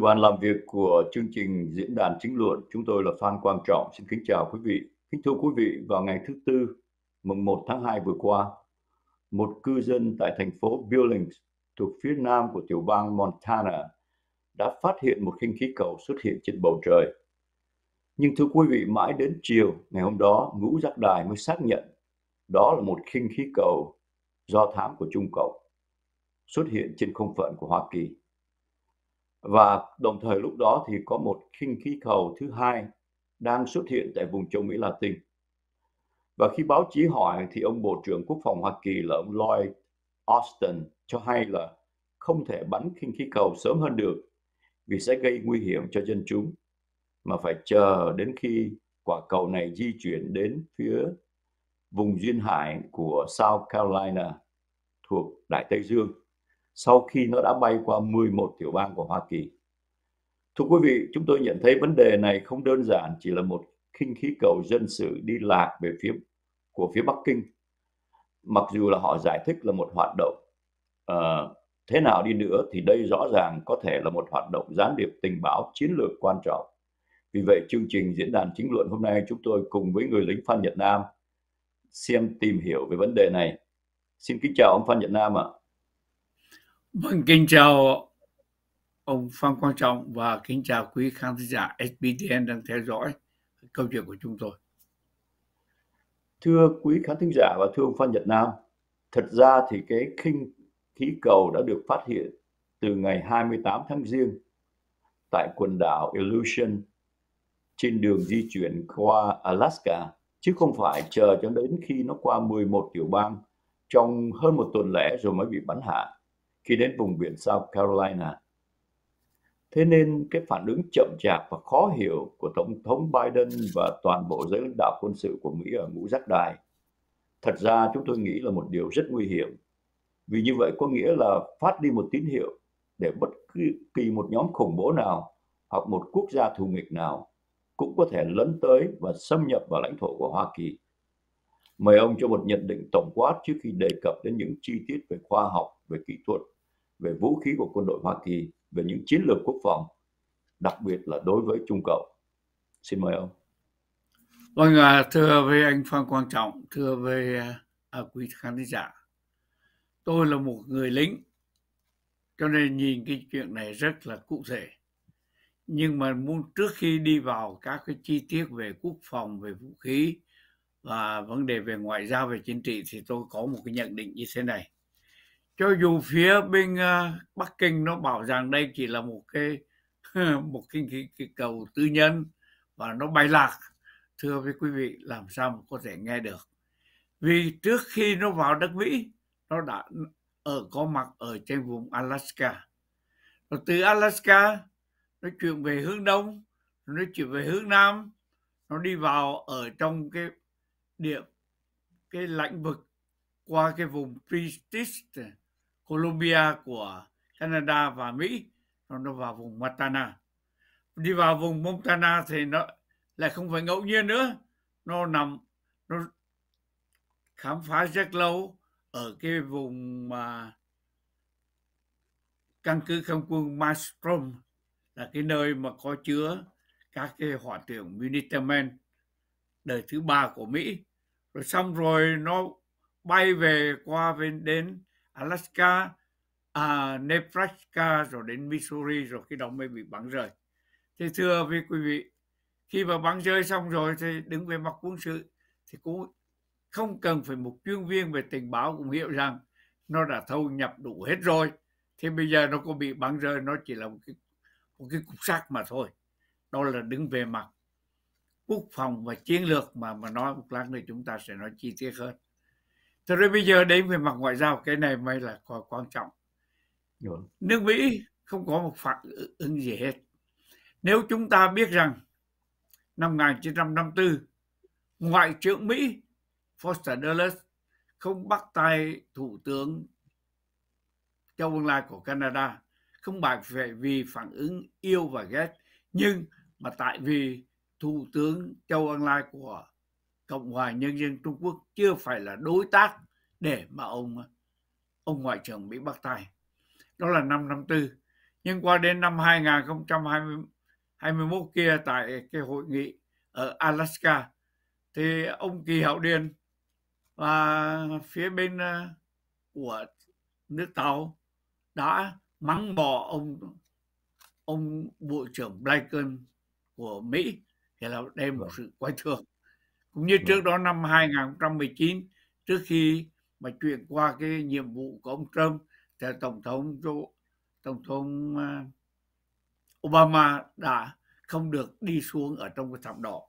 sự bàn làm việc của chương trình diễn đàn chính luận. Chúng tôi là Phan Quang Trọng. Xin kính chào quý vị. Kính thưa quý vị, vào ngày thứ Tư, mùng 1 tháng 2 vừa qua, một cư dân tại thành phố Billings thuộc phía nam của tiểu bang Montana đã phát hiện một khinh khí cầu xuất hiện trên bầu trời. Nhưng thưa quý vị, mãi đến chiều ngày hôm đó, ngũ giác đài mới xác nhận đó là một khinh khí cầu do thám của Trung Cộng xuất hiện trên không phận của Hoa Kỳ và đồng thời lúc đó thì có một khinh khí cầu thứ hai đang xuất hiện tại vùng châu Mỹ Latin. Và khi báo chí hỏi thì ông Bộ trưởng Quốc phòng Hoa Kỳ là ông Lloyd Austin cho hay là không thể bắn khinh khí cầu sớm hơn được vì sẽ gây nguy hiểm cho dân chúng mà phải chờ đến khi quả cầu này di chuyển đến phía vùng duyên hải của South Carolina thuộc Đại Tây Dương sau khi nó đã bay qua 11 tiểu bang của Hoa Kỳ. Thưa quý vị, chúng tôi nhận thấy vấn đề này không đơn giản chỉ là một khinh khí cầu dân sự đi lạc về phía của phía Bắc Kinh. Mặc dù là họ giải thích là một hoạt động uh, thế nào đi nữa thì đây rõ ràng có thể là một hoạt động gián điệp tình báo chiến lược quan trọng. Vì vậy chương trình diễn đàn chính luận hôm nay chúng tôi cùng với người lính Phan Nhật Nam xem tìm hiểu về vấn đề này. Xin kính chào ông Phan Nhật Nam ạ. À. Vâng, kính chào ông Phan Quang Trọng và kính chào quý khán giả SBTN đang theo dõi câu chuyện của chúng tôi. Thưa quý khán thính giả và thưa ông Phan Nhật Nam, thật ra thì cái khinh khí cầu đã được phát hiện từ ngày 28 tháng Giêng tại quần đảo Illusion trên đường di chuyển qua Alaska chứ không phải chờ cho đến khi nó qua 11 tiểu bang trong hơn một tuần lễ rồi mới bị bắn hạ khi đến vùng biển South Carolina. Thế nên cái phản ứng chậm chạp và khó hiểu của Tổng thống Biden và toàn bộ giới lãnh đạo quân sự của Mỹ ở ngũ giác đài thật ra chúng tôi nghĩ là một điều rất nguy hiểm. Vì như vậy có nghĩa là phát đi một tín hiệu để bất kỳ một nhóm khủng bố nào hoặc một quốc gia thù nghịch nào cũng có thể lấn tới và xâm nhập vào lãnh thổ của Hoa Kỳ. Mời ông cho một nhận định tổng quát trước khi đề cập đến những chi tiết về khoa học, về kỹ thuật về vũ khí của quân đội Hoa Kỳ, về những chiến lược quốc phòng, đặc biệt là đối với Trung Cộng. Xin mời ông. Vâng, à, thưa với anh Phan Quang Trọng, thưa với à, à quý khán giả, tôi là một người lính, cho nên nhìn cái chuyện này rất là cụ thể. Nhưng mà muốn trước khi đi vào các cái chi tiết về quốc phòng, về vũ khí và vấn đề về ngoại giao, về chính trị thì tôi có một cái nhận định như thế này cho dù phía bên uh, Bắc Kinh nó bảo rằng đây chỉ là một cái một cái, cái, cái cầu tư nhân và nó bay lạc thưa với quý vị làm sao mà có thể nghe được vì trước khi nó vào đất Mỹ nó đã ở có mặt ở trên vùng Alaska rồi từ Alaska nó chuyển về hướng đông nó chuyển về hướng nam nó đi vào ở trong cái địa cái lãnh vực qua cái vùng Pritis Colombia của Canada và Mỹ nó vào vùng Montana đi vào vùng Montana thì nó lại không phải ngẫu nhiên nữa nó nằm nó khám phá rất lâu ở cái vùng mà căn cứ không quân Maelstrom là cái nơi mà có chứa các cái hỏa tiễn Minuteman đời thứ ba của Mỹ rồi xong rồi nó bay về qua bên đến Alaska à, Nebraska rồi đến Missouri rồi cái đó mới bị bắn rơi thì thưa với quý vị khi mà bắn rơi xong rồi thì đứng về mặt quân sự thì cũng không cần phải một chuyên viên về tình báo cũng hiểu rằng nó đã thâu nhập đủ hết rồi thì bây giờ nó có bị bắn rơi nó chỉ là một cái, một cái cục sắt mà thôi đó là đứng về mặt quốc phòng và chiến lược mà mà nói một lát nữa chúng ta sẽ nói chi tiết hơn cho nên bây giờ đến về mặt ngoại giao cái này mới là quan trọng Đúng. nước mỹ không có một phản ứng gì hết nếu chúng ta biết rằng năm 1954 ngoại trưởng mỹ foster dulles không bắt tay thủ tướng châu tương lai của canada không về vì phản ứng yêu và ghét nhưng mà tại vì thủ tướng châu ân lai của Cộng hòa Nhân dân Trung Quốc chưa phải là đối tác để mà ông ông ngoại trưởng Mỹ bắt tay. Đó là năm năm Nhưng qua đến năm 2021 kia tại cái hội nghị ở Alaska thì ông Kỳ hậu Điền và phía bên ờ, của nước Tàu đã mắng bỏ ông ông bộ trưởng Blinken của Mỹ thì là đây vâng. một sự quay thường cũng như trước vâng. đó năm 2019 trước khi mà chuyển qua cái nhiệm vụ của ông Trump thì tổng thống tổng thống à, Obama đã không được đi xuống ở trong cái thảm đỏ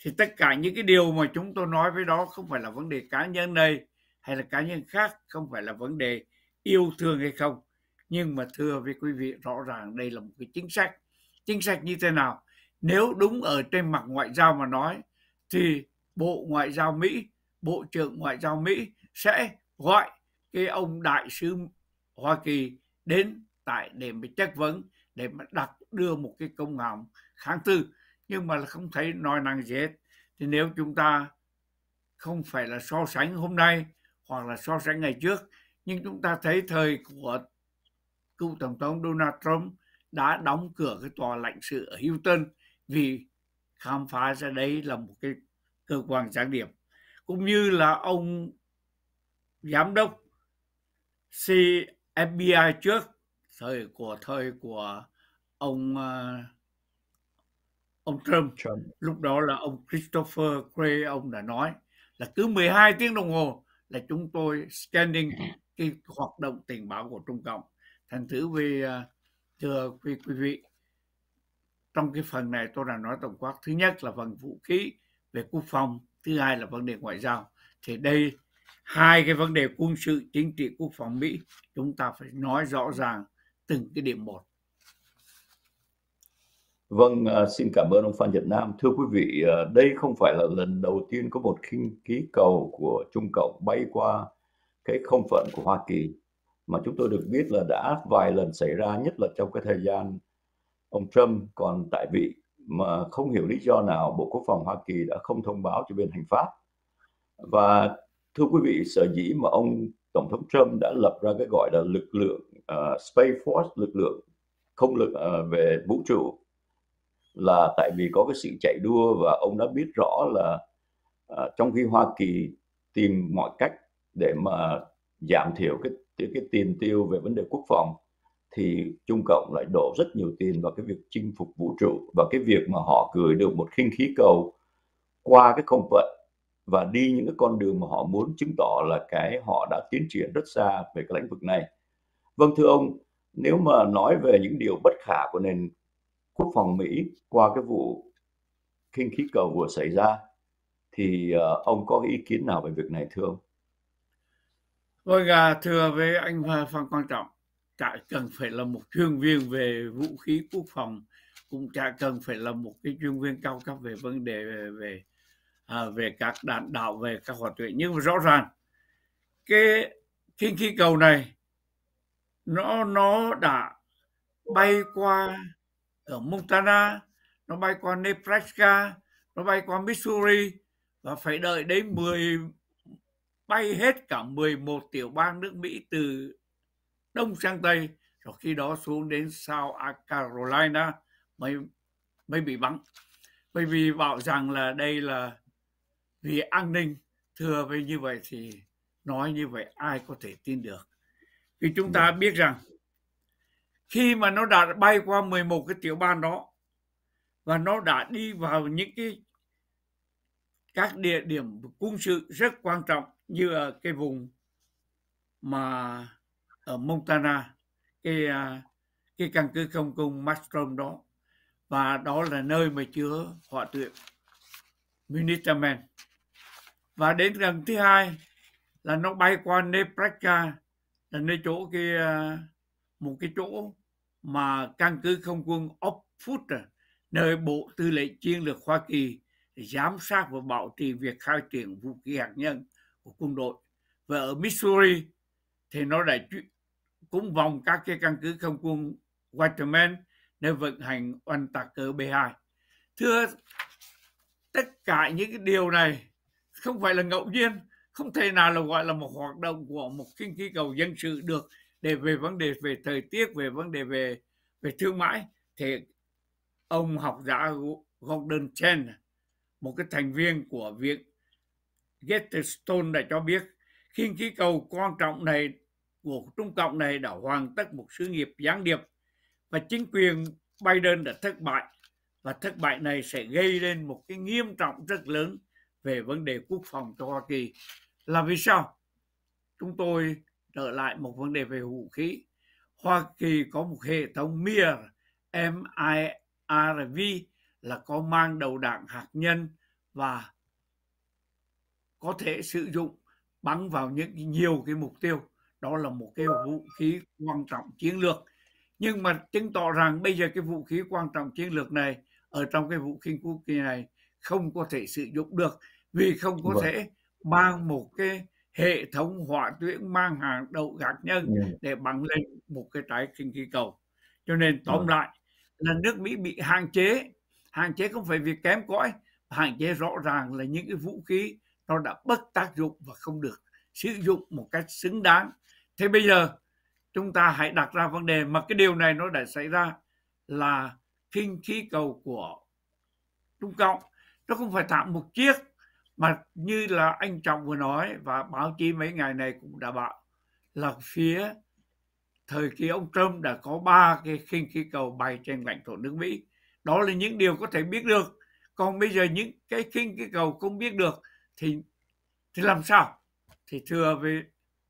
thì tất cả những cái điều mà chúng tôi nói với đó không phải là vấn đề cá nhân này hay là cá nhân khác không phải là vấn đề yêu thương hay không nhưng mà thưa với quý vị rõ ràng đây là một cái chính sách chính sách như thế nào nếu đúng ở trên mặt ngoại giao mà nói thì Bộ Ngoại giao Mỹ, Bộ trưởng Ngoại giao Mỹ sẽ gọi cái ông đại sứ Hoa Kỳ đến tại để mà chất vấn để mà đặt đưa một cái công hàm kháng tư nhưng mà không thấy nói năng gì hết thì nếu chúng ta không phải là so sánh hôm nay hoặc là so sánh ngày trước nhưng chúng ta thấy thời của cựu tổng thống Donald Trump đã đóng cửa cái tòa lãnh sự ở Houston vì khám phá ra đấy là một cái cơ quan gián điệp cũng như là ông giám đốc CFBI trước thời của thời của ông ờ, ông Trump. Trump lúc đó là ông Christopher Gray ông đã nói là cứ 12 tiếng đồng hồ là chúng tôi scanning cái hoạt động tình báo của Trung Cộng thành thử vì ờ, thưa quý, quý vị trong cái phần này tôi đã nói tổng quát thứ nhất là phần vũ khí về quốc phòng thứ hai là vấn đề ngoại giao thì đây hai cái vấn đề quân sự chính trị quốc phòng mỹ chúng ta phải nói rõ ràng từng cái điểm một Vâng, à, xin cảm ơn ông Phan Nhật Nam. Thưa quý vị, à, đây không phải là lần đầu tiên có một khinh khí cầu của Trung Cộng bay qua cái không phận của Hoa Kỳ mà chúng tôi được biết là đã vài lần xảy ra nhất là trong cái thời gian ông Trump còn tại vị mà không hiểu lý do nào Bộ Quốc phòng Hoa Kỳ đã không thông báo cho bên hành pháp. Và thưa quý vị, sở dĩ mà ông Tổng thống Trump đã lập ra cái gọi là lực lượng uh, Space Force, lực lượng không lực uh, về vũ trụ là tại vì có cái sự chạy đua và ông đã biết rõ là uh, trong khi Hoa Kỳ tìm mọi cách để mà giảm thiểu cái cái, cái tiền tiêu về vấn đề quốc phòng thì Trung Cộng lại đổ rất nhiều tiền vào cái việc chinh phục vũ trụ và cái việc mà họ gửi được một khinh khí cầu qua cái không phận và đi những cái con đường mà họ muốn chứng tỏ là cái họ đã tiến triển rất xa về cái lĩnh vực này. Vâng thưa ông, nếu mà nói về những điều bất khả của nền quốc phòng Mỹ qua cái vụ khinh khí cầu vừa xảy ra thì ờ, ông có ý kiến nào về việc này thưa ông? Vâng, thưa với anh Phan Quang Trọng, chả cần phải là một chuyên viên về vũ khí quốc phòng cũng chả cần phải là một cái chuyên viên cao cấp về vấn đề về về, à, về các đạn đạo về các hoạt tuyển nhưng mà rõ ràng cái kinh khí cầu này nó nó đã bay qua ở Montana nó bay qua Nebraska nó bay qua Missouri và phải đợi đến 10 bay hết cả 11 tiểu bang nước Mỹ từ đông sang tây rồi khi đó xuống đến South Carolina mới mới bị bắn bởi vì bảo rằng là đây là vì an ninh thưa với như vậy thì nói như vậy ai có thể tin được vì chúng ta vâng. biết rằng khi mà nó đã bay qua 11 cái tiểu bang đó và nó đã đi vào những cái các địa điểm quân sự rất quan trọng như ở cái vùng mà ở Montana cái à, cái căn cứ không quân Mastrom đó và đó là nơi mà chứa họa tuyệt Minuteman và đến lần thứ hai là nó bay qua Nebraska là nơi chỗ cái à, một cái chỗ mà căn cứ không quân Offutt à, nơi bộ tư lệnh chiến lược Hoa Kỳ giám sát và bảo trì việc khai triển vũ khí hạt nhân của quân đội và ở Missouri thì nó đã cũng vòng các cái căn cứ không quân Whiteman nơi vận hành oanh tạc cơ B2. Thưa tất cả những cái điều này không phải là ngẫu nhiên, không thể nào là gọi là một hoạt động của một kinh khí cầu dân sự được để về vấn đề về thời tiết, về vấn đề về về thương mại thì ông học giả Gordon Chen một cái thành viên của viện Getstone đã cho biết khinh khí cầu quan trọng này của Trung Cộng này đã hoàn tất một sự nghiệp gián điệp và chính quyền Biden đã thất bại và thất bại này sẽ gây lên một cái nghiêm trọng rất lớn về vấn đề quốc phòng cho Hoa Kỳ là vì sao chúng tôi trở lại một vấn đề về vũ khí Hoa Kỳ có một hệ thống MIR MIRV là có mang đầu đạn hạt nhân và có thể sử dụng bắn vào những nhiều cái mục tiêu đó là một cái vũ khí quan trọng chiến lược nhưng mà chứng tỏ rằng bây giờ cái vũ khí quan trọng chiến lược này ở trong cái vũ khí quốc kỳ này không có thể sử dụng được vì không có vâng. thể mang một cái hệ thống hỏa tuyến mang hàng đầu gạt nhân yeah. Dạ. để bắn lên một cái trái kinh khí cầu cho nên tóm yeah. Vâng. lại là nước mỹ bị hạn chế hạn chế không phải việc kém cõi hạn chế rõ ràng là những cái vũ khí nó đã bất tác dụng và không được sử dụng một cách xứng đáng thế bây giờ chúng ta hãy đặt ra vấn đề mà cái điều này nó đã xảy ra là khinh khí cầu của Trung Cộng nó không phải tạm một chiếc mà như là anh Trọng vừa nói và báo chí mấy ngày này cũng đã bảo là phía thời kỳ ông Trump đã có ba cái khinh khí cầu bay trên lãnh thổ nước Mỹ đó là những điều có thể biết được còn bây giờ những cái khinh khí cầu không biết được thì thì làm sao thì thưa với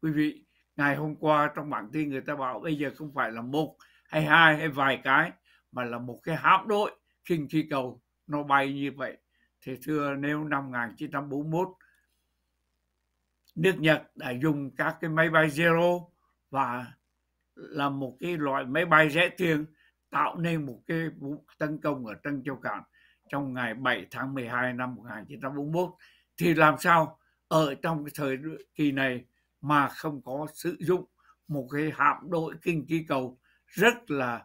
quý vị ngày hôm qua trong bản tin người ta bảo bây giờ không phải là một hay hai hay vài cái mà là một cái hạm đội khinh khí cầu nó bay như vậy thì thưa nếu năm 1941 nước Nhật đã dùng các cái máy bay Zero và là một cái loại máy bay rẻ tiền tạo nên một cái vụ tấn công ở Trân Châu Cảng trong ngày 7 tháng 12 năm 1941 thì làm sao ở trong cái thời kỳ này mà không có sử dụng một cái hạm đội kinh khí cầu rất là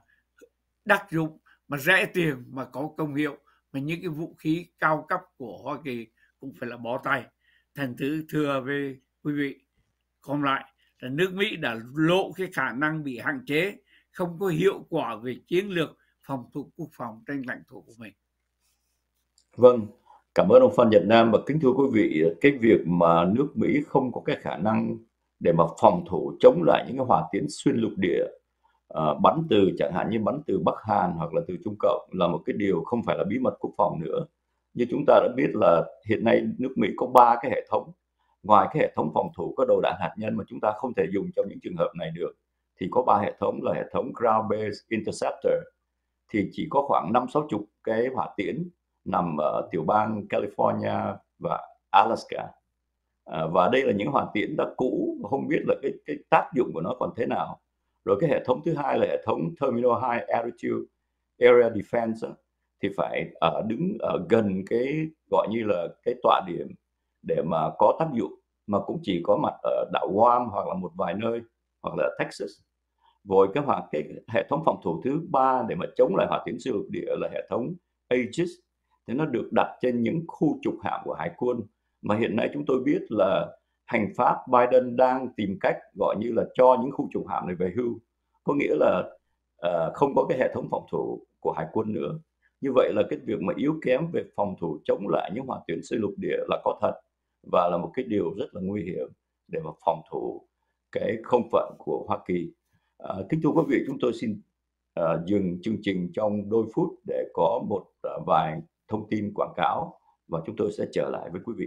đắc dụng mà rẻ tiền mà có công hiệu mà những cái vũ khí cao cấp của Hoa Kỳ cũng phải là bó tay thành thứ thừa về quý vị còn lại là nước Mỹ đã lộ cái khả năng bị hạn chế không có hiệu quả về chiến lược phòng thủ quốc phòng trên lãnh thổ của mình vâng Cảm ơn ông Phan Nhật Nam và kính thưa quý vị, cái việc mà nước Mỹ không có cái khả năng để mà phòng thủ chống lại những cái hỏa tiễn xuyên lục địa à, bắn từ chẳng hạn như bắn từ Bắc Hàn hoặc là từ Trung Cộng là một cái điều không phải là bí mật quốc phòng nữa. Như chúng ta đã biết là hiện nay nước Mỹ có ba cái hệ thống. Ngoài cái hệ thống phòng thủ có đầu đạn hạt nhân mà chúng ta không thể dùng trong những trường hợp này được thì có ba hệ thống là hệ thống ground based interceptor thì chỉ có khoảng năm sáu chục cái hỏa tiễn nằm ở tiểu bang California và Alaska à, và đây là những hoàn tiễn đã cũ không biết là cái, cái tác dụng của nó còn thế nào rồi cái hệ thống thứ hai là hệ thống Terminal High Altitude Area Defense thì phải ở à, đứng ở gần cái gọi như là cái tọa điểm để mà có tác dụng mà cũng chỉ có mặt ở đảo Guam hoặc là một vài nơi hoặc là Texas rồi cái hoặc cái hệ thống phòng thủ thứ ba để mà chống lại hỏa tiễn siêu lục địa là hệ thống Aegis thì nó được đặt trên những khu trục hạm của hải quân mà hiện nay chúng tôi biết là hành pháp Biden đang tìm cách gọi như là cho những khu trục hạm này về hưu có nghĩa là uh, không có cái hệ thống phòng thủ của hải quân nữa như vậy là cái việc mà yếu kém về phòng thủ chống lại những hỏa tuyến xuyên lục địa là có thật và là một cái điều rất là nguy hiểm để mà phòng thủ cái không phận của Hoa Kỳ. À, kính thưa quý vị, chúng tôi xin à, dừng chương trình trong đôi phút để có một à, vài thông tin quảng cáo và chúng tôi sẽ trở lại với quý vị.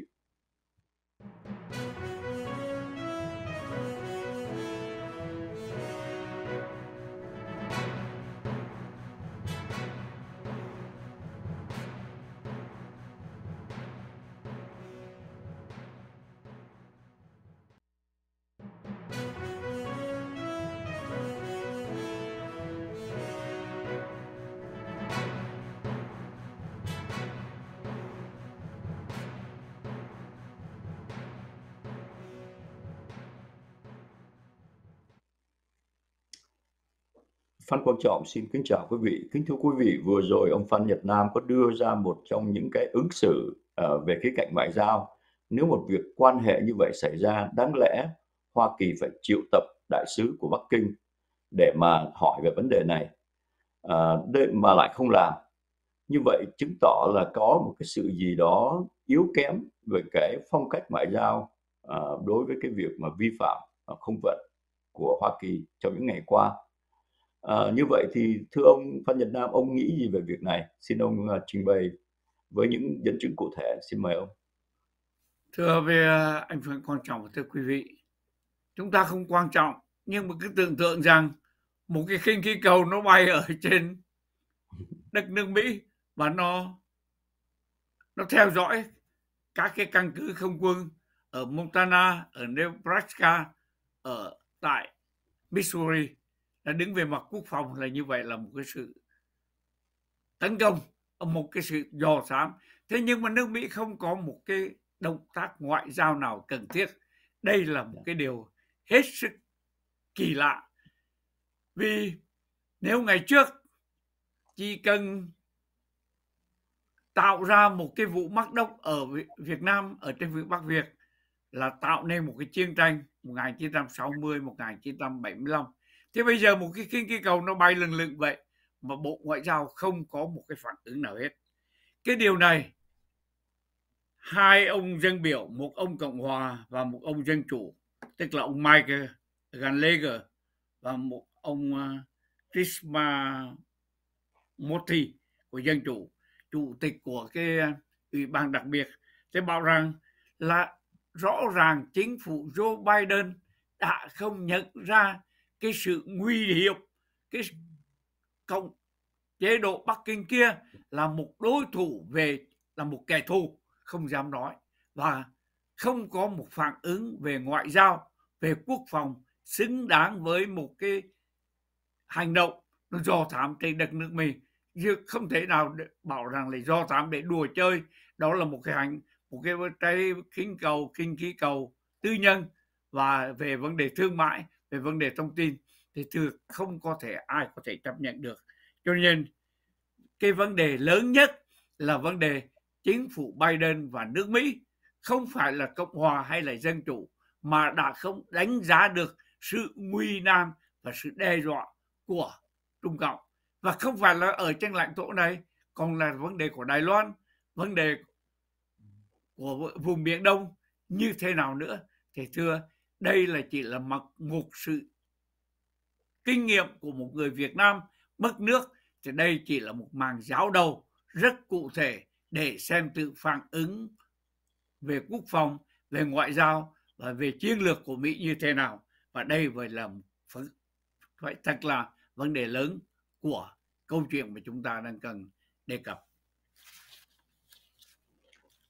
Phan Quang Trọng xin kính chào quý vị. Kính thưa quý vị, vừa rồi ông Phan Nhật Nam có đưa ra một trong những cái ứng xử uh, về khía cạnh ngoại giao. Nếu một việc quan hệ như vậy xảy ra, đáng lẽ Hoa Kỳ phải triệu tập đại sứ của Bắc Kinh để mà hỏi về vấn đề này. Uh, ờ, đây mà lại không làm. Như vậy chứng tỏ là có một cái sự gì đó yếu kém về cái phong cách ngoại giao uh, đối với cái việc mà vi phạm không vận của Hoa Kỳ trong những ngày qua À, như vậy thì thưa ông Phan Nhật Nam, ông nghĩ gì về việc này? Xin ông uh, trình bày với những dẫn chứng cụ thể. Xin mời ông. Thưa về anh à, Phạm quan trọng và thưa quý vị, chúng ta không quan trọng nhưng mà cứ tưởng tượng rằng một cái khinh khí cầu nó bay ở trên đất nước Mỹ và nó nó theo dõi các cái căn cứ không quân ở Montana, ở Nebraska, ở tại Missouri là đứng về mặt quốc phòng là như vậy là một cái sự tấn công một cái sự dò xám thế nhưng mà nước mỹ không có một cái động tác ngoại giao nào cần thiết đây là một cái điều hết sức kỳ lạ vì nếu ngày trước chỉ cần tạo ra một cái vụ mắc đốc ở Việt Nam ở trên vịnh Bắc Việt là tạo nên một cái chiến tranh 1960 1975 thế bây giờ một cái cái, cái cầu nó bay lần lựng vậy mà bộ ngoại giao không có một cái phản ứng nào hết cái điều này hai ông dân biểu một ông cộng hòa và một ông dân chủ tức là ông Mike Gallagher và một ông Trisma ờ, Moti của dân chủ chủ tịch của cái ờ, ủy ban đặc biệt sẽ bảo rằng là rõ ràng chính phủ Joe Biden đã không nhận ra cái sự nguy hiểm cái cộng chế độ Bắc Kinh kia là một đối thủ về là một kẻ thù không dám nói và không có một phản ứng về ngoại giao về quốc phòng xứng đáng với một cái hành động nó do thám trên đất nước mình chứ không thể nào bảo rằng là do thám để đùa chơi đó là một cái hành một cái trái khinh cầu kinh khí cầu tư nhân và về vấn đề thương mại về vấn đề thông tin thì thưa không có thể ai có thể chấp nhận được cho nên cái vấn đề lớn nhất là vấn đề chính phủ Biden và nước Mỹ không phải là cộng hòa hay là dân chủ mà đã không đánh giá được sự nguy nan và sự đe dọa của Trung Cộng và không phải là ở trên lãnh thổ này còn là vấn đề của Đài Loan vấn đề của vùng Biển Đông như thế nào nữa thì thưa đây là chỉ là mặc ngục sự kinh nghiệm của một người Việt Nam mất nước thì đây chỉ là một màn giáo đầu rất cụ thể để xem tự phản ứng về quốc phòng, về ngoại giao và về chiến lược của Mỹ như thế nào. Và đây phải là phải thật là vấn đề lớn của câu chuyện mà chúng ta đang cần đề cập.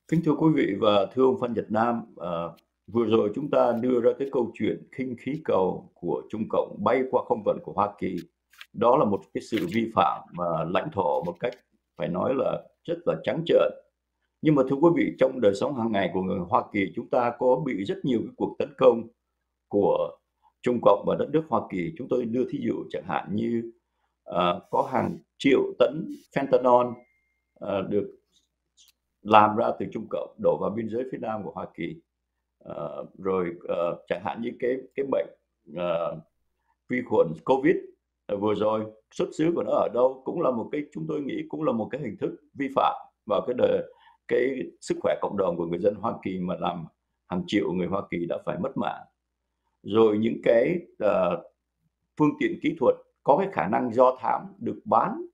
Kính thưa quý vị và thưa ông Phan Nhật Nam, uh, Vừa rồi chúng ta đưa ra cái câu chuyện khinh khí cầu của Trung Cộng bay qua không phận của Hoa Kỳ. Đó là một cái sự vi phạm mà lãnh thổ một cách phải nói là rất là trắng trợn. Nhưng mà thưa quý vị, trong đời sống hàng ngày của người Hoa Kỳ chúng ta có bị rất nhiều cái cuộc tấn công của Trung Cộng và đất nước Hoa Kỳ. Chúng tôi đưa thí dụ chẳng hạn như uh, có hàng triệu tấn fentanyl uh, được làm ra từ Trung Cộng đổ vào biên giới phía Nam của Hoa Kỳ Ờ, rồi uh, chẳng hạn như cái cái bệnh uh, vi khuẩn covid vừa rồi xuất xứ của nó ở đâu cũng là một cái chúng tôi nghĩ cũng là một cái hình thức vi phạm vào cái đời cái sức khỏe cộng đồng của người dân Hoa Kỳ mà làm hàng triệu người Hoa Kỳ đã phải mất mạng rồi những cái uh, phương tiện kỹ thuật có cái khả năng do thám được bán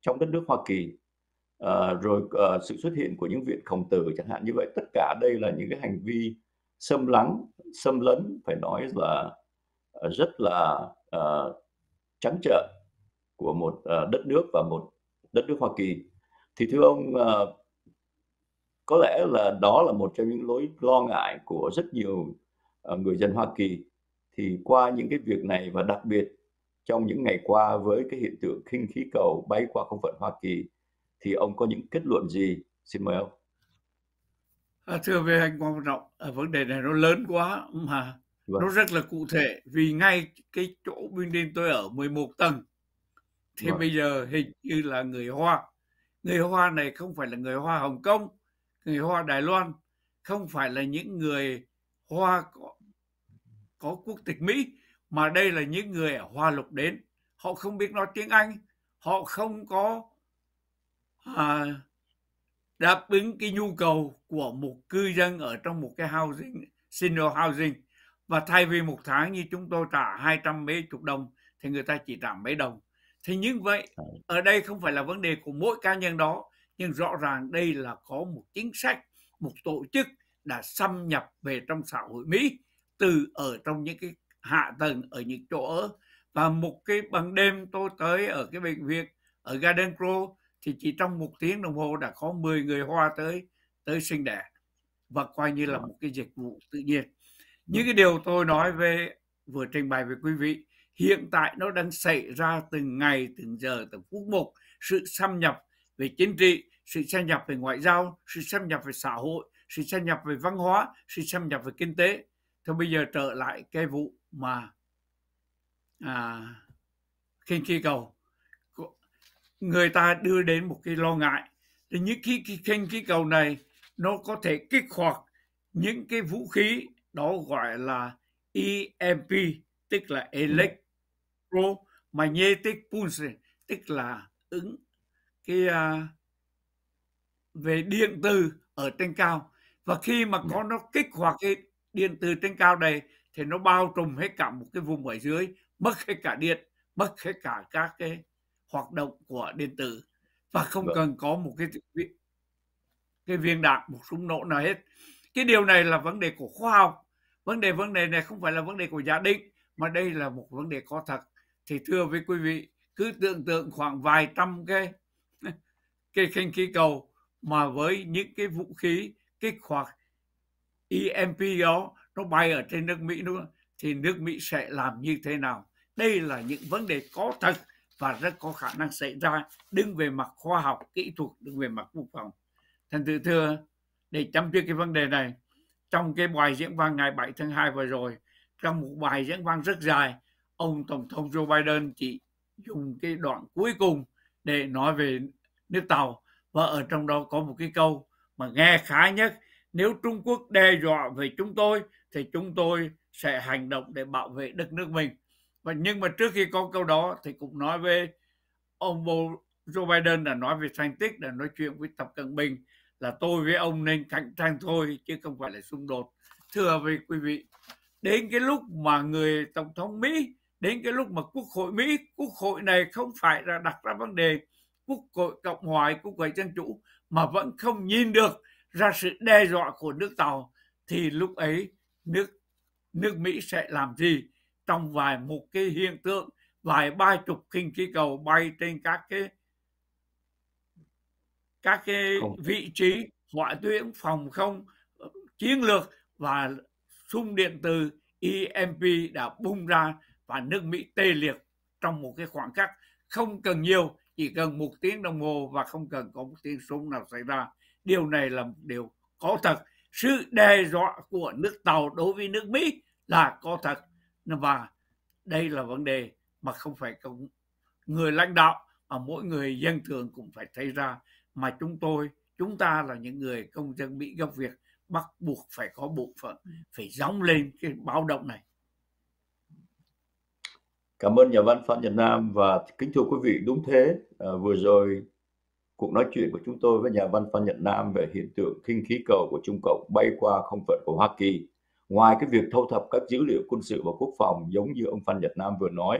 trong đất nước Hoa Kỳ uh, rồi uh, sự xuất hiện của những viện khổng tử chẳng hạn như vậy tất cả đây là những cái hành vi xâm lắng xâm lấn phải nói là ờ, rất là uh, trắng trợn của một uh, đất nước và một đất nước Hoa Kỳ thì thưa ông uh, có lẽ là đó là một trong những lối lo ngại của rất nhiều uh, người dân Hoa Kỳ thì qua những cái việc này và đặc biệt trong những ngày qua với cái hiện tượng khinh khí cầu bay qua không phận Hoa Kỳ thì ông có những kết luận gì xin mời ông À, thưa về anh Quang Văn Trọng, à, vấn đề này nó lớn quá mà vâng. nó rất là cụ thể vì ngay cái chỗ bên building tôi ở 11 tầng thì vâng. bây giờ hình như là người Hoa. Người Hoa này không phải là người Hoa Hồng Kông, người Hoa Đài Loan, không phải là những người Hoa có, có quốc tịch Mỹ mà đây là những người ở Hoa Lục đến. Họ không biết nói tiếng Anh, họ không có à, đáp ứng cái nhu cầu của một cư dân ở trong một cái housing single housing và thay vì một tháng như chúng tôi trả hai trăm mấy chục đồng thì người ta chỉ trả mấy đồng thì như vậy ở đây không phải là vấn đề của mỗi cá nhân đó nhưng rõ ràng đây là có một chính sách một tổ chức đã xâm nhập về trong xã hội Mỹ từ ở trong những cái hạ tầng ở những chỗ ở và một cái bằng đêm tôi tới ở cái bệnh viện ở Garden Grove thì chỉ trong một tiếng đồng hồ đã có 10 người hoa tới tới sinh đẻ và coi như là một cái dịch vụ tự nhiên những cái điều tôi nói về vừa trình bày với quý vị hiện tại nó đang xảy ra từng ngày từng giờ từng phút một sự xâm nhập về chính trị sự xâm nhập về ngoại giao sự xâm nhập về xã hội sự xâm nhập về văn hóa sự xâm nhập về kinh tế thì bây giờ trở lại cái vụ mà à, khinh khí cầu người ta đưa đến một cái lo ngại thì những cái, cái khinh khí cầu này nó có thể kích hoạt những cái vũ khí đó gọi là EMP tức là Electro Magnetic pulse tức là ứng cái uh, về điện từ ở trên cao và khi mà có nó kích hoạt cái điện từ trên cao đây thì nó bao trùm hết cả một cái vùng ở dưới mất hết cả điện mất hết cả các cái hoạt động của điện tử và không Được. Vâng. cần có một cái cái viên đạn một súng nổ nào hết cái điều này là vấn đề của khoa học vấn đề vấn đề này không phải là vấn đề của giả định mà đây là một vấn đề có thật thì thưa với quý vị cứ tưởng tượng khoảng vài trăm cái cái khinh khí cầu mà với những cái vũ khí kích hoạt EMP đó nó bay ở trên nước Mỹ nữa thì nước Mỹ sẽ làm như thế nào đây là những vấn đề có thật và rất có khả năng xảy ra đứng về mặt khoa học kỹ thuật đứng về mặt quốc phòng thành thử thưa để chấm dứt cái vấn đề này trong cái bài diễn văn ngày 7 tháng 2 vừa rồi trong một bài diễn văn rất dài ông tổng thống Joe Biden chỉ dùng cái đoạn cuối cùng để nói về nước tàu và ở trong đó có một cái câu mà nghe khá nhất nếu Trung Quốc đe dọa về chúng tôi thì chúng tôi sẽ hành động để bảo vệ đất nước mình và nhưng mà trước khi có câu đó thì cũng nói về ông Joe Biden là nói về thành tích là nói chuyện với Tập Cận Bình là tôi với ông nên cạnh tranh thôi chứ không phải là xung đột thưa với quý vị đến cái lúc mà người tổng thống Mỹ đến cái lúc mà quốc hội Mỹ quốc hội này không phải là đặt ra vấn đề quốc hội cộng hòa quốc hội dân chủ mà vẫn không nhìn được ra sự đe dọa của nước tàu thì lúc ấy nước nước Mỹ sẽ làm gì trong vài một cái hiện tượng vài ba chục khinh khí cầu bay trên các cái các cái vị trí ngoại tuyến phòng không chiến lược và xung điện từ EMP đã bung ra và nước Mỹ tê liệt trong một cái khoảng cách không cần nhiều chỉ cần một tiếng đồng hồ và không cần có một tiếng súng nào xảy ra điều này là một điều có thật sự đe dọa của nước tàu đối với nước Mỹ là có thật và đây là vấn đề mà không phải cũng người lãnh đạo mà mỗi người dân thường cũng phải thấy ra mà chúng tôi chúng ta là những người công dân Mỹ gốc Việt bắt buộc phải có bộ phận phải gióng lên cái báo động này cảm ơn nhà văn Phan Nhật Nam và kính thưa quý vị đúng thế à, vừa rồi cuộc nói chuyện của chúng tôi với nhà văn Phan Nhật Nam về hiện tượng khinh khí cầu của Trung Cộng bay qua không phận của Hoa Kỳ ngoài cái việc thu thập các dữ liệu quân sự và quốc phòng giống như ông Phan Nhật Nam vừa nói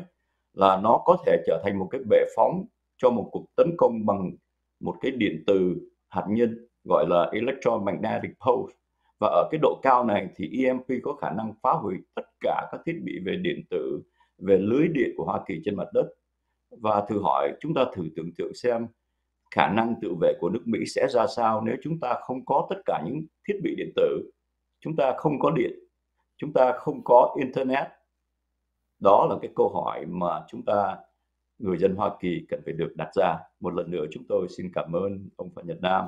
là nó có thể trở thành một cái bệ phóng cho một cuộc tấn công bằng một cái điện từ hạt nhân gọi là electromagnetic pulse và ở cái độ cao này thì EMP có khả năng phá hủy tất cả các thiết bị về điện tử về lưới điện của Hoa Kỳ trên mặt đất và thử hỏi chúng ta thử tưởng tượng xem khả năng tự vệ của nước Mỹ sẽ ra sao nếu chúng ta không có tất cả những thiết bị điện tử chúng ta không có điện chúng ta không có internet đó là cái câu hỏi mà chúng ta người dân Hoa Kỳ cần phải được đặt ra một lần nữa chúng tôi xin cảm ơn ông Phạm Nhật Nam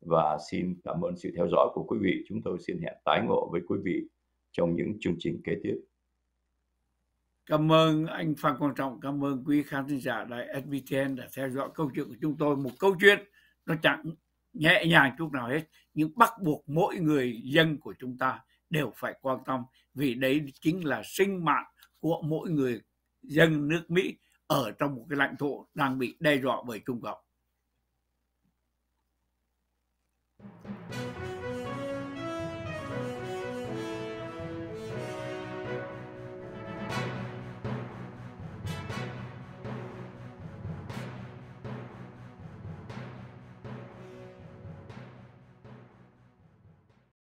và xin cảm ơn sự theo dõi của quý vị chúng tôi xin hẹn tái ngộ với quý vị trong những chương trình kế tiếp Cảm ơn anh Phan Quang Trọng, cảm ơn quý khán thính giả đài SBTN đã theo dõi câu chuyện của chúng tôi. Một câu chuyện nó chẳng nhẹ nhàng chút nào hết, nhưng bắt buộc mỗi người dân của chúng ta đều phải quan tâm vì đấy chính là sinh mạng của mỗi người dân nước Mỹ ở trong một cái lãnh thổ đang bị đe dọa bởi Trung Cộng.